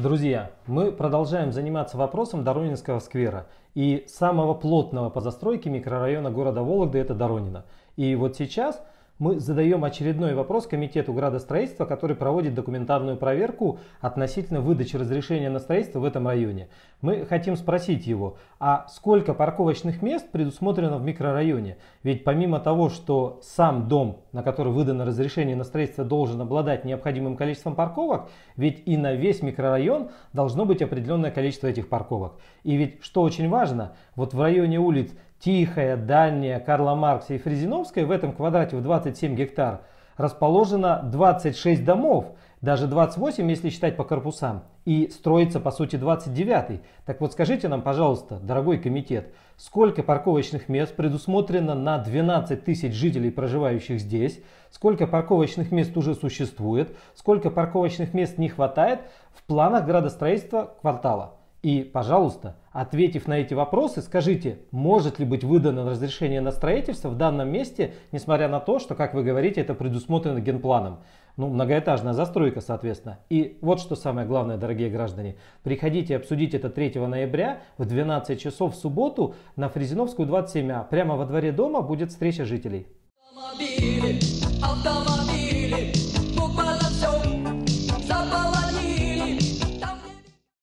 Друзья, мы продолжаем заниматься вопросом Доронинского сквера и самого плотного по застройке микрорайона города Вологды это Доронина. И вот сейчас мы задаем очередной вопрос Комитету градостроительства, который проводит документарную проверку относительно выдачи разрешения на строительство в этом районе. Мы хотим спросить его, а сколько парковочных мест предусмотрено в микрорайоне? Ведь помимо того, что сам дом, на который выдано разрешение на строительство, должен обладать необходимым количеством парковок, ведь и на весь микрорайон должно быть определенное количество этих парковок. И ведь, что очень важно, вот в районе улиц Тихая, Дальняя, Карла Маркса и Фрезиновская, в этом квадрате в 27 гектар расположено 26 домов, даже 28, если считать по корпусам, и строится, по сути, 29. Так вот, скажите нам, пожалуйста, дорогой комитет, сколько парковочных мест предусмотрено на 12 тысяч жителей, проживающих здесь, сколько парковочных мест уже существует, сколько парковочных мест не хватает в планах градостроительства квартала? И, пожалуйста, ответив на эти вопросы, скажите, может ли быть выдано разрешение на строительство в данном месте, несмотря на то, что, как вы говорите, это предусмотрено генпланом. Ну, многоэтажная застройка, соответственно. И вот что самое главное, дорогие граждане. Приходите обсудить это 3 ноября в 12 часов в субботу на Фрезиновскую 27А. Прямо во дворе дома будет встреча жителей. Автомобили, автомобили.